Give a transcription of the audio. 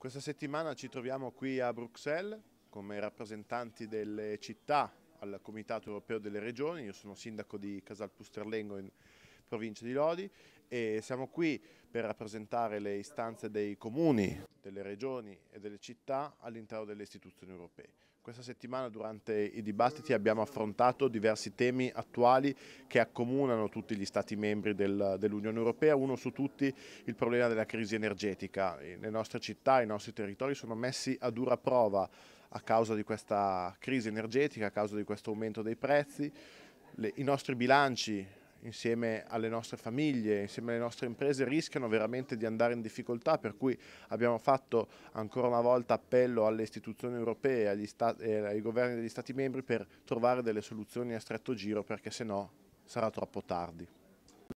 Questa settimana ci troviamo qui a Bruxelles come rappresentanti delle città al Comitato Europeo delle Regioni, io sono sindaco di Casalpusterlengo in provincia di Lodi e siamo qui per rappresentare le istanze dei comuni, delle regioni e delle città all'interno delle istituzioni europee. Questa settimana durante i dibattiti abbiamo affrontato diversi temi attuali che accomunano tutti gli Stati membri del, dell'Unione Europea, uno su tutti il problema della crisi energetica. Eh, le nostre città, i nostri territori sono messi a dura prova a causa di questa crisi energetica, a causa di questo aumento dei prezzi. Le, I nostri bilanci insieme alle nostre famiglie, insieme alle nostre imprese, rischiano veramente di andare in difficoltà, per cui abbiamo fatto ancora una volta appello alle istituzioni europee e eh, ai governi degli Stati membri per trovare delle soluzioni a stretto giro, perché se no sarà troppo tardi.